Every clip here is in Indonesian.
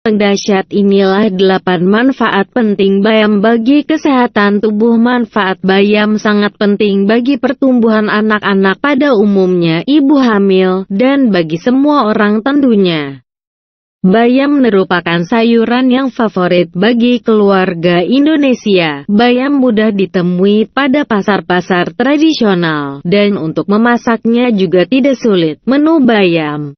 Pendasyat inilah 8 manfaat penting bayam bagi kesehatan tubuh Manfaat bayam sangat penting bagi pertumbuhan anak-anak pada umumnya ibu hamil, dan bagi semua orang tentunya. Bayam merupakan sayuran yang favorit bagi keluarga Indonesia. Bayam mudah ditemui pada pasar-pasar tradisional, dan untuk memasaknya juga tidak sulit. Menu bayam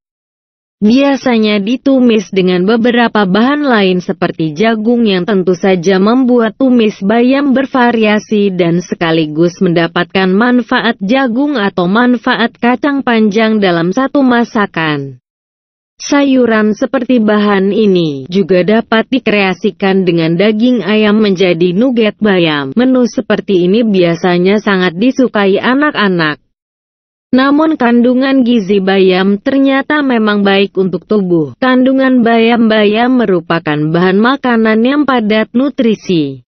Biasanya ditumis dengan beberapa bahan lain seperti jagung yang tentu saja membuat tumis bayam bervariasi dan sekaligus mendapatkan manfaat jagung atau manfaat kacang panjang dalam satu masakan. Sayuran seperti bahan ini juga dapat dikreasikan dengan daging ayam menjadi nugget bayam. Menu seperti ini biasanya sangat disukai anak-anak. Namun kandungan gizi bayam ternyata memang baik untuk tubuh. Kandungan bayam-bayam merupakan bahan makanan yang padat nutrisi.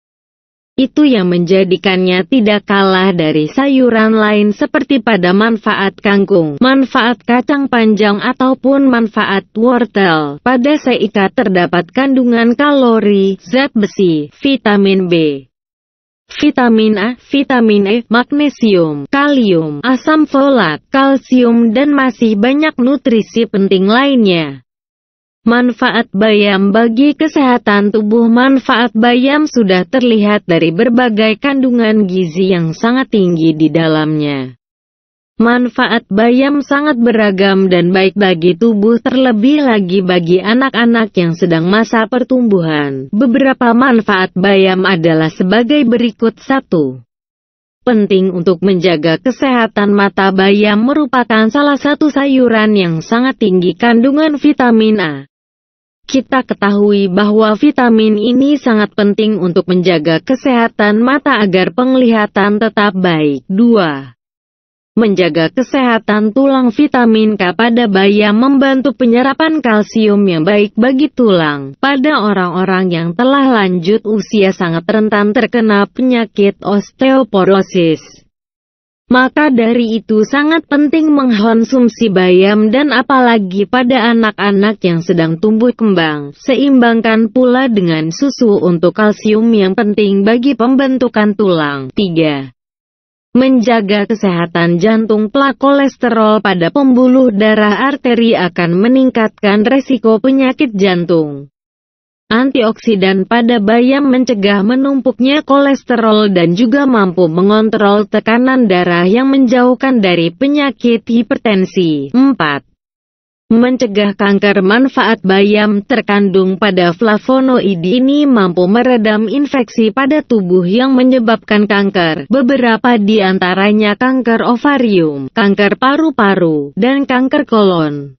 Itu yang menjadikannya tidak kalah dari sayuran lain seperti pada manfaat kangkung, manfaat kacang panjang ataupun manfaat wortel. Pada seikat terdapat kandungan kalori, zat besi, vitamin B, vitamin A, vitamin E, magnesium, kalium, asam folat, kalsium dan masih banyak nutrisi penting lainnya. Manfaat bayam bagi kesehatan tubuh Manfaat bayam sudah terlihat dari berbagai kandungan gizi yang sangat tinggi di dalamnya. Manfaat bayam sangat beragam dan baik bagi tubuh terlebih lagi bagi anak-anak yang sedang masa pertumbuhan. Beberapa manfaat bayam adalah sebagai berikut satu. Penting untuk menjaga kesehatan mata bayam merupakan salah satu sayuran yang sangat tinggi kandungan vitamin A. Kita ketahui bahwa vitamin ini sangat penting untuk menjaga kesehatan mata agar penglihatan tetap baik. 2 menjaga kesehatan tulang vitamin K pada bayam membantu penyerapan kalsium yang baik bagi tulang. Pada orang-orang yang telah lanjut usia sangat rentan terkena penyakit osteoporosis. Maka dari itu sangat penting mengkonsumsi bayam dan apalagi pada anak-anak yang sedang tumbuh kembang. Seimbangkan pula dengan susu untuk kalsium yang penting bagi pembentukan tulang. 3. Menjaga kesehatan jantung plak kolesterol pada pembuluh darah arteri akan meningkatkan resiko penyakit jantung. Antioksidan pada bayam mencegah menumpuknya kolesterol dan juga mampu mengontrol tekanan darah yang menjauhkan dari penyakit hipertensi. 4 mencegah kanker manfaat bayam terkandung pada flavonoid ini mampu meredam infeksi pada tubuh yang menyebabkan kanker, beberapa di antaranya kanker ovarium, kanker paru-paru, dan kanker kolon.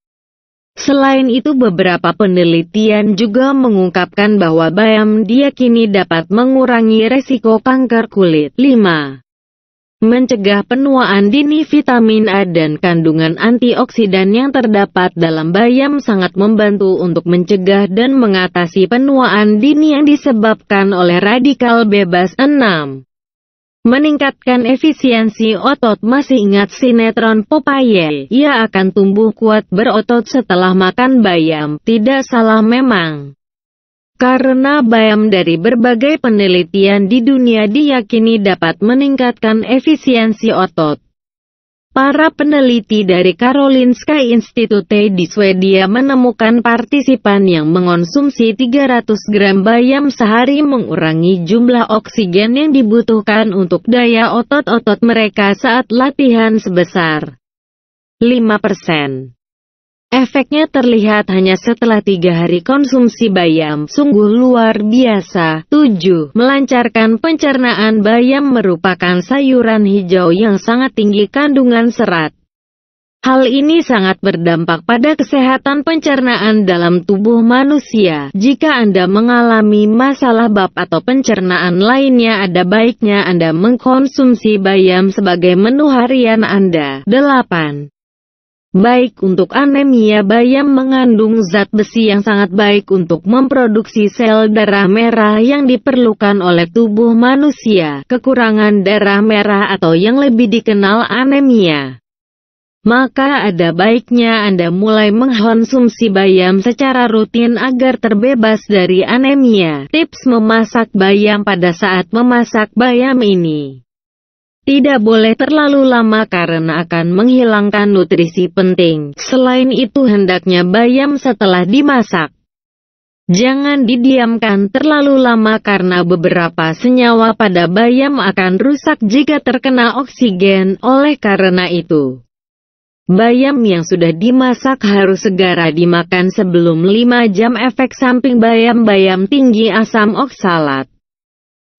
Selain itu beberapa penelitian juga mengungkapkan bahwa bayam diyakini dapat mengurangi resiko kanker kulit. 5 mencegah penuaan dini vitamin A dan kandungan antioksidan yang terdapat dalam bayam sangat membantu untuk mencegah dan mengatasi penuaan dini yang disebabkan oleh radikal bebas 6. Meningkatkan efisiensi otot masih ingat sinetron Popeye, ia akan tumbuh kuat berotot setelah makan bayam, tidak salah memang. Karena bayam dari berbagai penelitian di dunia diyakini dapat meningkatkan efisiensi otot. Para peneliti dari Karolinska Institute di Swedia menemukan partisipan yang mengonsumsi 300 gram bayam sehari mengurangi jumlah oksigen yang dibutuhkan untuk daya otot-otot mereka saat latihan sebesar 5%. Efeknya terlihat hanya setelah tiga hari konsumsi bayam, sungguh luar biasa. 7. Melancarkan pencernaan bayam merupakan sayuran hijau yang sangat tinggi kandungan serat. Hal ini sangat berdampak pada kesehatan pencernaan dalam tubuh manusia. Jika Anda mengalami masalah bab atau pencernaan lainnya, ada baiknya Anda mengkonsumsi bayam sebagai menu harian Anda. 8 baik untuk anemia bayam mengandung zat besi yang sangat baik untuk memproduksi sel darah merah yang diperlukan oleh tubuh manusia. Kekurangan darah merah atau yang lebih dikenal anemia. Maka ada baiknya Anda mulai mengkonsumsi bayam secara rutin agar terbebas dari anemia. Tips memasak bayam pada saat memasak bayam ini. Tidak boleh terlalu lama karena akan menghilangkan nutrisi penting. Selain itu hendaknya bayam setelah dimasak. Jangan didiamkan terlalu lama karena beberapa senyawa pada bayam akan rusak jika terkena oksigen oleh karena itu. Bayam yang sudah dimasak harus segera dimakan sebelum 5 jam efek samping bayam-bayam tinggi asam oksalat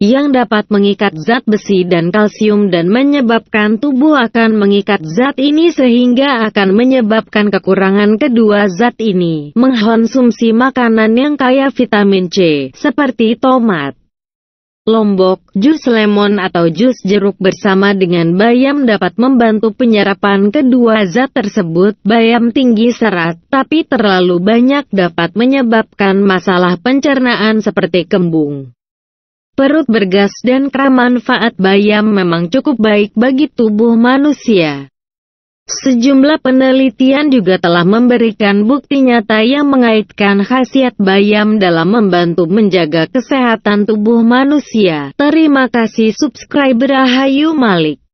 yang dapat mengikat zat besi dan kalsium dan menyebabkan tubuh akan mengikat zat ini sehingga akan menyebabkan kekurangan kedua zat ini. Mengkonsumsi makanan yang kaya vitamin C, seperti tomat, lombok, jus lemon atau jus jeruk bersama dengan bayam dapat membantu penyerapan kedua zat tersebut. Bayam tinggi serat, tapi terlalu banyak dapat menyebabkan masalah pencernaan seperti kembung. Perut bergas dan manfaat bayam memang cukup baik bagi tubuh manusia. Sejumlah penelitian juga telah memberikan bukti nyata yang mengaitkan khasiat bayam dalam membantu menjaga kesehatan tubuh manusia. Terima kasih subscriber Ahayu Malik.